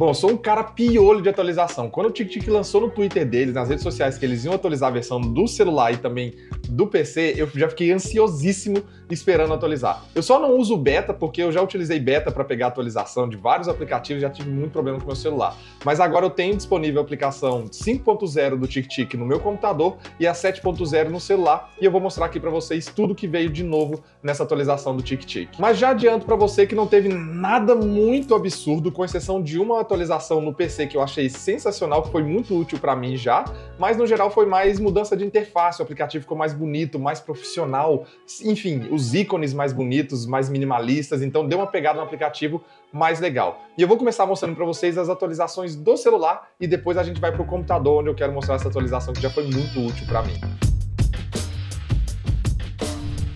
Bom, eu sou um cara piolho de atualização. Quando o Tic Tic lançou no Twitter deles, nas redes sociais, que eles iam atualizar a versão do celular e também do PC, eu já fiquei ansiosíssimo esperando atualizar. Eu só não uso beta porque eu já utilizei beta para pegar atualização de vários aplicativos, e já tive muito problema com meu celular. Mas agora eu tenho disponível a aplicação 5.0 do TicTic no meu computador e a 7.0 no celular, e eu vou mostrar aqui para vocês tudo que veio de novo nessa atualização do TicTic. Mas já adianto para você que não teve nada muito absurdo, com exceção de uma atualização no PC que eu achei sensacional, que foi muito útil para mim já, mas no geral foi mais mudança de interface, o aplicativo ficou mais bonito, mais profissional, enfim, os os ícones mais bonitos, mais minimalistas, então deu uma pegada no aplicativo mais legal. E eu vou começar mostrando para vocês as atualizações do celular e depois a gente vai para o computador, onde eu quero mostrar essa atualização que já foi muito útil para mim.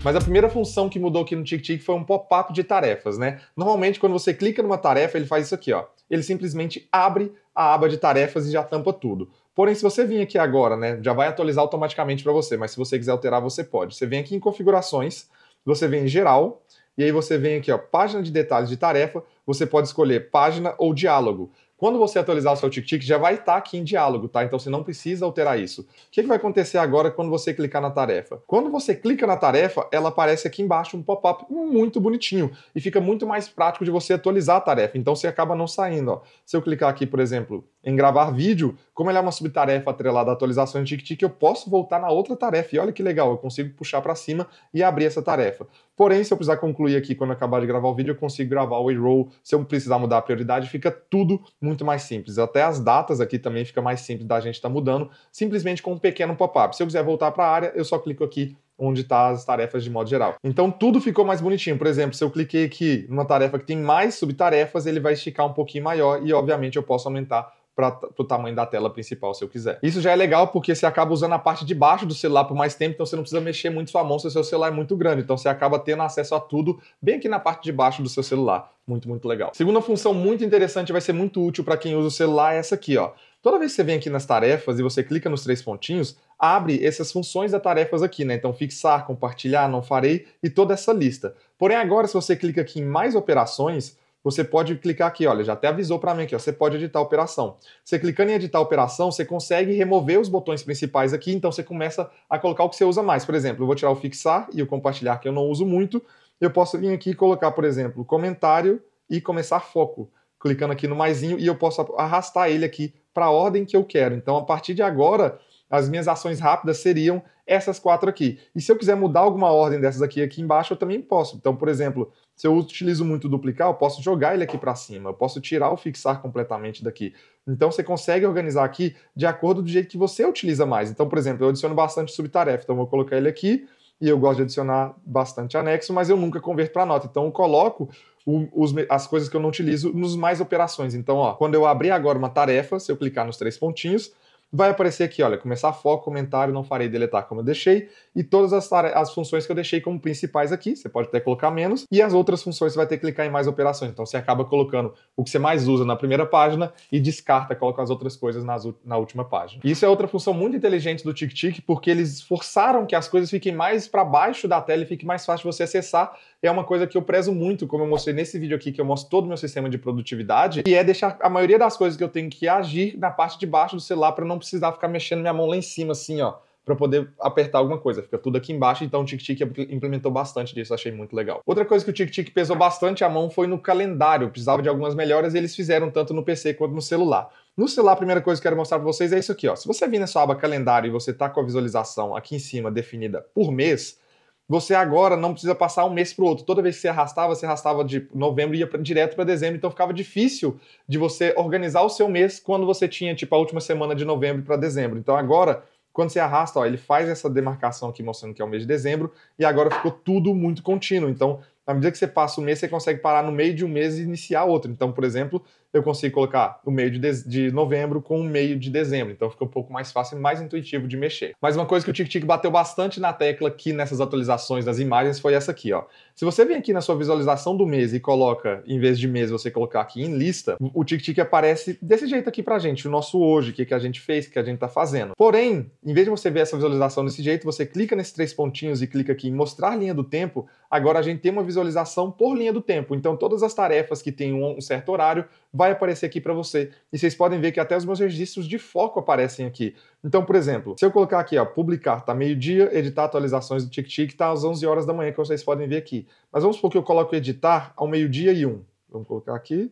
Mas a primeira função que mudou aqui no TicTic foi um pop-up de tarefas, né? Normalmente, quando você clica numa tarefa, ele faz isso aqui, ó. Ele simplesmente abre a aba de tarefas e já tampa tudo. Porém, se você vir aqui agora, né, já vai atualizar automaticamente para você, mas se você quiser alterar, você pode. Você vem aqui em configurações, você vem em geral, e aí você vem aqui, ó, página de detalhes de tarefa, você pode escolher página ou diálogo. Quando você atualizar o seu TicTic, já vai estar aqui em diálogo, tá? Então você não precisa alterar isso. O que, que vai acontecer agora quando você clicar na tarefa? Quando você clica na tarefa, ela aparece aqui embaixo um pop-up muito bonitinho e fica muito mais prático de você atualizar a tarefa. Então você acaba não saindo. Ó. Se eu clicar aqui, por exemplo, em gravar vídeo, como ela é uma subtarefa atrelada à atualização de TickTick, eu posso voltar na outra tarefa. E olha que legal, eu consigo puxar para cima e abrir essa tarefa. Porém, se eu precisar concluir aqui quando acabar de gravar o vídeo, eu consigo gravar o e-roll. Se eu precisar mudar a prioridade, fica tudo muito mais simples. Até as datas aqui também fica mais simples da gente estar tá mudando, simplesmente com um pequeno pop-up. Se eu quiser voltar para a área, eu só clico aqui onde está as tarefas de modo geral. Então tudo ficou mais bonitinho. Por exemplo, se eu cliquei aqui numa tarefa que tem mais subtarefas, ele vai esticar um pouquinho maior e obviamente eu posso aumentar para o tamanho da tela principal, se eu quiser. Isso já é legal porque você acaba usando a parte de baixo do celular por mais tempo, então você não precisa mexer muito sua mão se o seu celular é muito grande. Então você acaba tendo acesso a tudo bem aqui na parte de baixo do seu celular. Muito, muito legal. Segunda função muito interessante, vai ser muito útil para quem usa o celular, é essa aqui, ó. Toda vez que você vem aqui nas tarefas e você clica nos três pontinhos, abre essas funções das tarefas aqui, né? Então, fixar, compartilhar, não farei e toda essa lista. Porém, agora, se você clica aqui em mais operações, você pode clicar aqui, olha, já até avisou para mim aqui, ó, você pode editar a operação. Você clicando em editar a operação, você consegue remover os botões principais aqui, então você começa a colocar o que você usa mais. Por exemplo, eu vou tirar o fixar e o compartilhar, que eu não uso muito. Eu posso vir aqui e colocar, por exemplo, comentário e começar foco. Clicando aqui no maisinho e eu posso arrastar ele aqui para a ordem que eu quero. Então, a partir de agora, as minhas ações rápidas seriam essas quatro aqui. E se eu quiser mudar alguma ordem dessas aqui aqui embaixo, eu também posso. Então, por exemplo, se eu utilizo muito duplicar, eu posso jogar ele aqui para cima, eu posso tirar ou fixar completamente daqui. Então você consegue organizar aqui de acordo do jeito que você utiliza mais. Então, por exemplo, eu adiciono bastante subtarefa, então vou colocar ele aqui e eu gosto de adicionar bastante anexo, mas eu nunca converto para nota. Então eu coloco o, os, as coisas que eu não utilizo nos mais operações. Então, ó, quando eu abrir agora uma tarefa, se eu clicar nos três pontinhos, vai aparecer aqui, olha, começar foco, comentário, não farei deletar como eu deixei, e todas as, as funções que eu deixei como principais aqui, você pode até colocar menos, e as outras funções você vai ter que clicar em mais operações, então você acaba colocando o que você mais usa na primeira página e descarta, coloca as outras coisas nas, na última página. isso é outra função muito inteligente do TicTic, porque eles forçaram que as coisas fiquem mais para baixo da tela e fique mais fácil de você acessar, é uma coisa que eu prezo muito, como eu mostrei nesse vídeo aqui, que eu mostro todo o meu sistema de produtividade, e é deixar a maioria das coisas que eu tenho que agir na parte de baixo do celular para não precisar ficar mexendo minha mão lá em cima, assim, ó, para poder apertar alguma coisa. Fica tudo aqui embaixo, então o TicTic implementou bastante disso, achei muito legal. Outra coisa que o TicTic pesou bastante a mão foi no calendário. Precisava de algumas melhoras e eles fizeram tanto no PC quanto no celular. No celular, a primeira coisa que eu quero mostrar para vocês é isso aqui, ó. Se você vir na sua aba calendário e você tá com a visualização aqui em cima definida por mês, você agora não precisa passar um mês para o outro. Toda vez que você arrastava, você arrastava de novembro e ia pra, direto para dezembro, então ficava difícil de você organizar o seu mês quando você tinha, tipo, a última semana de novembro para dezembro. Então agora, quando você arrasta, ó, ele faz essa demarcação aqui mostrando que é o mês de dezembro, e agora ficou tudo muito contínuo. Então na medida que você passa um mês, você consegue parar no meio de um mês e iniciar outro. Então, por exemplo, eu consigo colocar o meio de, de, de novembro com o meio de dezembro. Então fica um pouco mais fácil e mais intuitivo de mexer. Mas uma coisa que o Tic Tic bateu bastante na tecla aqui nessas atualizações das imagens foi essa aqui, ó. Se você vem aqui na sua visualização do mês e coloca, em vez de mês, você colocar aqui em lista, o Tic Tic aparece desse jeito aqui pra gente, o nosso hoje, o que, que a gente fez, o que a gente tá fazendo. Porém, em vez de você ver essa visualização desse jeito, você clica nesses três pontinhos e clica aqui em mostrar linha do tempo, agora a gente tem uma visualização visualização por linha do tempo. Então, todas as tarefas que têm um certo horário vai aparecer aqui para você. E vocês podem ver que até os meus registros de foco aparecem aqui. Então, por exemplo, se eu colocar aqui, ó, publicar, tá meio-dia, editar atualizações do TikTok tá às 11 horas da manhã, que vocês podem ver aqui. Mas vamos supor que eu coloco editar ao meio-dia e um. Vamos colocar aqui,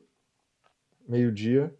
meio-dia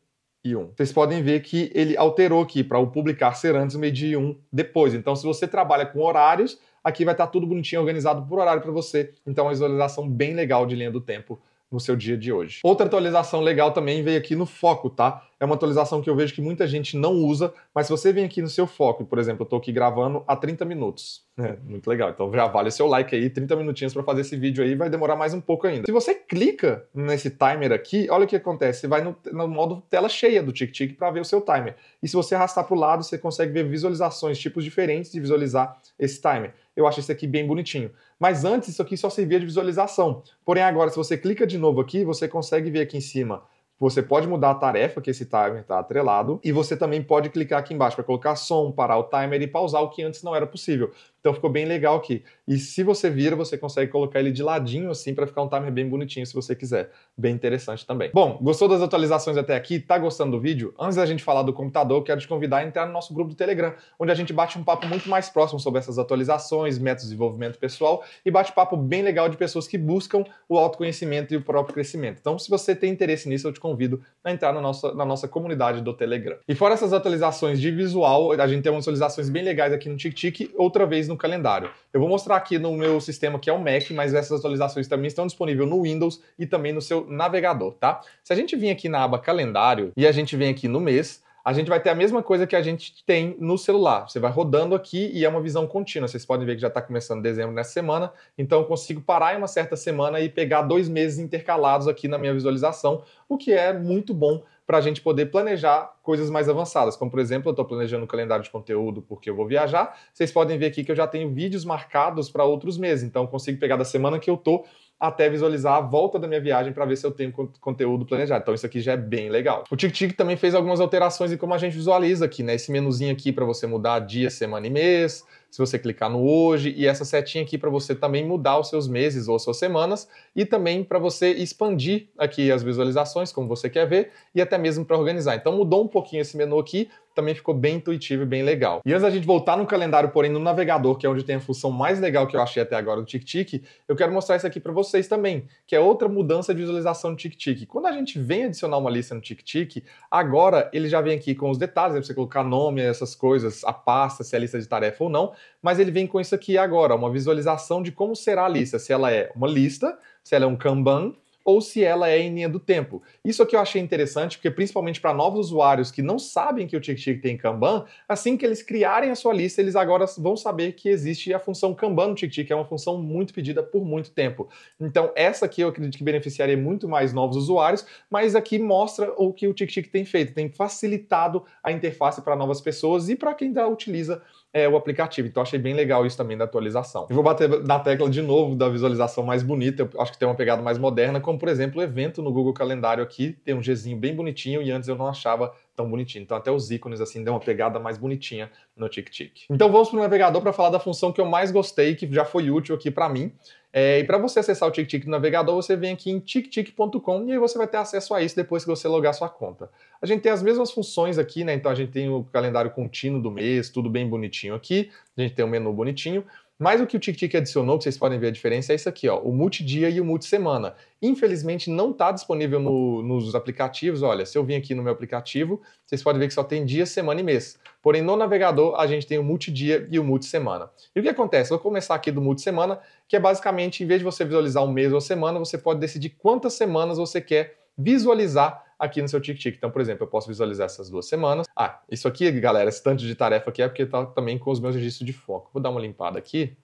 e Um. Vocês podem ver que ele alterou aqui para o publicar ser antes, meio-dia e um, depois. Então, se você trabalha com horários, Aqui vai estar tá tudo bonitinho organizado por horário para você. Então, uma visualização bem legal de linha do tempo no seu dia de hoje. Outra atualização legal também veio aqui no foco, tá? é uma atualização que eu vejo que muita gente não usa, mas se você vem aqui no seu foco, por exemplo, eu estou aqui gravando há 30 minutos, né? muito legal, então já vale o seu like aí, 30 minutinhos para fazer esse vídeo aí, vai demorar mais um pouco ainda. Se você clica nesse timer aqui, olha o que acontece, você vai no, no modo tela cheia do TicTic para ver o seu timer, e se você arrastar para o lado, você consegue ver visualizações, tipos diferentes de visualizar esse timer. Eu acho isso aqui bem bonitinho. Mas antes, isso aqui só servia de visualização. Porém, agora, se você clica de novo aqui, você consegue ver aqui em cima você pode mudar a tarefa que esse timer está atrelado e você também pode clicar aqui embaixo para colocar som, parar o timer e pausar o que antes não era possível. Então ficou bem legal aqui. E se você vira, você consegue colocar ele de ladinho assim para ficar um timer bem bonitinho se você quiser. Bem interessante também. Bom, gostou das atualizações até aqui? Tá gostando do vídeo? Antes da gente falar do computador, quero te convidar a entrar no nosso grupo do Telegram, onde a gente bate um papo muito mais próximo sobre essas atualizações, métodos de desenvolvimento pessoal e bate papo bem legal de pessoas que buscam o autoconhecimento e o próprio crescimento. Então, se você tem interesse nisso, eu te convido convido a entrar na nossa, na nossa comunidade do Telegram. E fora essas atualizações de visual, a gente tem umas atualizações bem legais aqui no TikTok, outra vez no calendário. Eu vou mostrar aqui no meu sistema que é o Mac, mas essas atualizações também estão disponíveis no Windows e também no seu navegador, tá? Se a gente vir aqui na aba calendário e a gente vem aqui no mês, a gente vai ter a mesma coisa que a gente tem no celular. Você vai rodando aqui e é uma visão contínua. Vocês podem ver que já está começando dezembro nessa semana, então eu consigo parar em uma certa semana e pegar dois meses intercalados aqui na minha visualização, o que é muito bom para a gente poder planejar coisas mais avançadas. Como, por exemplo, eu estou planejando o um calendário de conteúdo porque eu vou viajar. Vocês podem ver aqui que eu já tenho vídeos marcados para outros meses, então eu consigo pegar da semana que eu estou até visualizar a volta da minha viagem para ver se eu tenho conteúdo planejado. Então isso aqui já é bem legal. O TicTic também fez algumas alterações em como a gente visualiza aqui, né? Esse menuzinho aqui para você mudar dia, semana e mês, se você clicar no hoje e essa setinha aqui para você também mudar os seus meses ou suas semanas e também para você expandir aqui as visualizações como você quer ver e até mesmo para organizar. Então mudou um pouquinho esse menu aqui, também ficou bem intuitivo e bem legal. E antes da gente voltar no calendário, porém no navegador, que é onde tem a função mais legal que eu achei até agora do TicTic, eu quero mostrar isso aqui para vocês também, que é outra mudança de visualização do TicTic. Quando a gente vem adicionar uma lista no TicTic, agora ele já vem aqui com os detalhes, né, pra você colocar nome, essas coisas, a pasta, se é lista de tarefa ou não, mas ele vem com isso aqui agora, uma visualização de como será a lista, se ela é uma lista, se ela é um Kanban, ou se ela é em linha do tempo. Isso aqui eu achei interessante, porque principalmente para novos usuários que não sabem que o TikTok tem Kanban, assim que eles criarem a sua lista, eles agora vão saber que existe a função Kanban no TikTok, que é uma função muito pedida por muito tempo. Então, essa aqui eu acredito que beneficiaria muito mais novos usuários, mas aqui mostra o que o TikTok tem feito, tem facilitado a interface para novas pessoas e para quem já utiliza é, o aplicativo. Então achei bem legal isso também da atualização. E vou bater na tecla de novo da visualização mais bonita, eu acho que tem uma pegada mais moderna, como por exemplo o evento no Google Calendário aqui, tem um Gzinho bem bonitinho e antes eu não achava tão bonitinho. Então até os ícones assim dão uma pegada mais bonitinha no TicTic. Então vamos para o navegador para falar da função que eu mais gostei, que já foi útil aqui para mim, é, e para você acessar o TicTic no navegador, você vem aqui em tictic.com e aí você vai ter acesso a isso depois que você logar sua conta. A gente tem as mesmas funções aqui, né? Então a gente tem o calendário contínuo do mês, tudo bem bonitinho aqui, a gente tem o um menu bonitinho. Mas o que o TicTic adicionou, que vocês podem ver a diferença, é isso aqui, ó, o multidia e o multisemana. Infelizmente, não está disponível no, nos aplicativos. Olha, se eu vim aqui no meu aplicativo, vocês podem ver que só tem dia, semana e mês. Porém, no navegador, a gente tem o multidia e o multisemana. E o que acontece? Eu vou começar aqui do multisemana, que é basicamente, em vez de você visualizar um mês ou semana, você pode decidir quantas semanas você quer visualizar aqui no seu TicTic. Então, por exemplo, eu posso visualizar essas duas semanas. Ah, isso aqui, galera, esse tanto de tarefa aqui é porque tá também com os meus registros de foco. Vou dar uma limpada aqui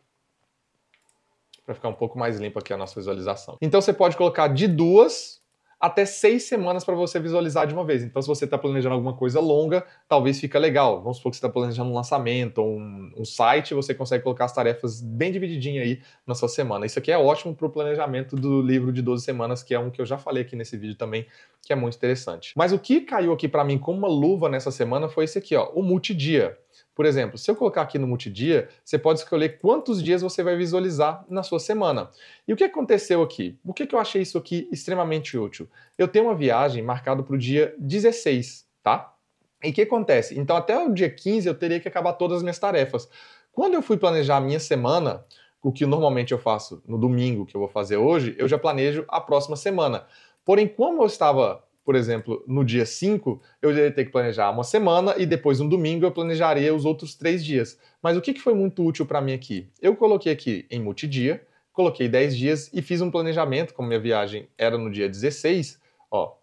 para ficar um pouco mais limpo aqui a nossa visualização. Então, você pode colocar de duas até seis semanas para você visualizar de uma vez. Então, se você está planejando alguma coisa longa, talvez fica legal. Vamos supor que você está planejando um lançamento, um, um site, você consegue colocar as tarefas bem divididinha aí na sua semana. Isso aqui é ótimo para o planejamento do livro de 12 semanas, que é um que eu já falei aqui nesse vídeo também, que é muito interessante. Mas o que caiu aqui para mim como uma luva nessa semana foi esse aqui, ó, o multidia. Por exemplo, se eu colocar aqui no multidia, você pode escolher quantos dias você vai visualizar na sua semana. E o que aconteceu aqui? Por que, que eu achei isso aqui extremamente útil? Eu tenho uma viagem marcada para o dia 16, tá? E o que acontece? Então, até o dia 15 eu teria que acabar todas as minhas tarefas. Quando eu fui planejar a minha semana, o que normalmente eu faço no domingo, que eu vou fazer hoje, eu já planejo a próxima semana. Porém, como eu estava por exemplo, no dia 5, eu ia ter que planejar uma semana e depois um domingo eu planejaria os outros três dias. Mas o que, que foi muito útil para mim aqui? Eu coloquei aqui em multidia, coloquei 10 dias e fiz um planejamento, como minha viagem era no dia 16, ó,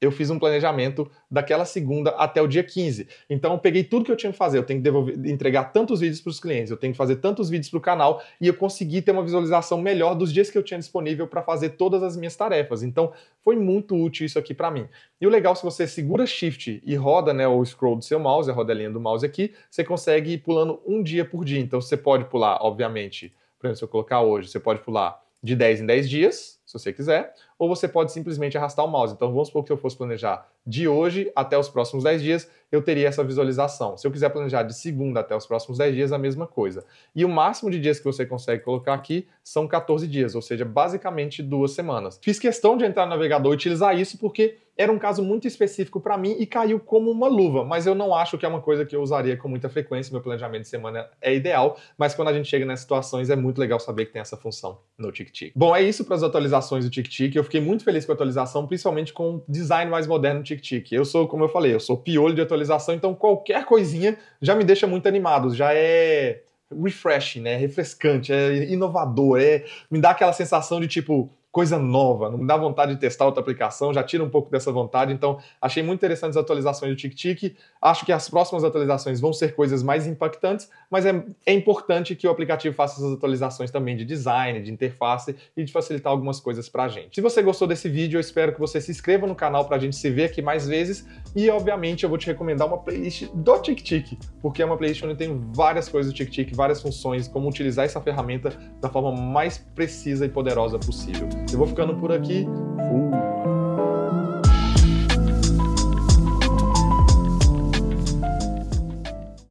eu fiz um planejamento daquela segunda até o dia 15. Então eu peguei tudo que eu tinha que fazer, eu tenho que devolver, entregar tantos vídeos para os clientes, eu tenho que fazer tantos vídeos para o canal e eu consegui ter uma visualização melhor dos dias que eu tinha disponível para fazer todas as minhas tarefas. Então foi muito útil isso aqui para mim. E o legal se você segura shift e roda, né, o scroll do seu mouse, a rodelinha do mouse aqui, você consegue ir pulando um dia por dia. Então você pode pular, obviamente, por exemplo, se eu colocar hoje, você pode pular de 10 em 10 dias, se você quiser, ou você pode simplesmente arrastar o mouse. Então vamos supor que eu fosse planejar de hoje até os próximos 10 dias, eu teria essa visualização. Se eu quiser planejar de segunda até os próximos 10 dias, a mesma coisa. E o máximo de dias que você consegue colocar aqui são 14 dias, ou seja, basicamente duas semanas. Fiz questão de entrar no navegador e utilizar isso porque era um caso muito específico para mim e caiu como uma luva, mas eu não acho que é uma coisa que eu usaria com muita frequência. Meu planejamento de semana é ideal, mas quando a gente chega nessas situações é muito legal saber que tem essa função no TicTic. Bom, é isso para as atualizações atualizações do TikTok Eu fiquei muito feliz com a atualização, principalmente com o design mais moderno do TikTok. Eu sou, como eu falei, eu sou piolho de atualização, então qualquer coisinha já me deixa muito animado, já é refreshing, né? É refrescante, é inovador, é me dá aquela sensação de tipo, coisa nova, não dá vontade de testar outra aplicação, já tira um pouco dessa vontade. Então, achei muito interessante as atualizações do TicTic. Acho que as próximas atualizações vão ser coisas mais impactantes, mas é, é importante que o aplicativo faça essas atualizações também de design, de interface e de facilitar algumas coisas para a gente. Se você gostou desse vídeo, eu espero que você se inscreva no canal para a gente se ver aqui mais vezes e, obviamente, eu vou te recomendar uma playlist do TicTic, porque é uma playlist onde tem várias coisas do TicTic, várias funções, como utilizar essa ferramenta da forma mais precisa e poderosa possível. Eu vou ficando por aqui. Fui.